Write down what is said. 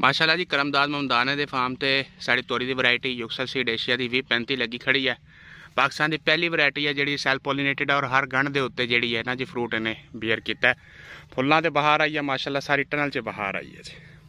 ਮਾਸ਼ਾਅੱਲਾ ਜੀ ਕਰਮਦਾਦ ਮਮਦਾਨੇ ਦੇ ਫਾਰਮ ਤੇ ਸਾਡੀ ਤੋਰੀ ਦੀ ਵੈਰਾਈਟੀ ਯੁਕਸਲ ਸੀਡ ਏਸ਼ੀਆ ਦੀ 35 ਲੱਗੀ ਖੜੀ ਹੈ ਪਾਕਿਸਤਾਨ ਦੀ ਪਹਿਲੀ ਵੈਰਾਈਟੀ ਹੈ ਜਿਹੜੀ ਸੈਲ ਪੋਲੀਨੇਟਡ ਔਰ ਹਰ ਗੰਢ ਦੇ ਉੱਤੇ ਜਿਹੜੀ ਹੈ ਨਾ ਜੀ ਫਰੂਟ ਇਹਨੇ ਬੀਅਰ ਕੀਤਾ ਫੁੱਲਾਂ ਤੇ ਬਹਾਰ ਆਈ ਹੈ ਮਾਸ਼ਾਅੱਲਾ ਸਾਰੀ ਟਨਲ 'ਚ ਬਹਾਰ ਆਈ ਹੈ ਜੀ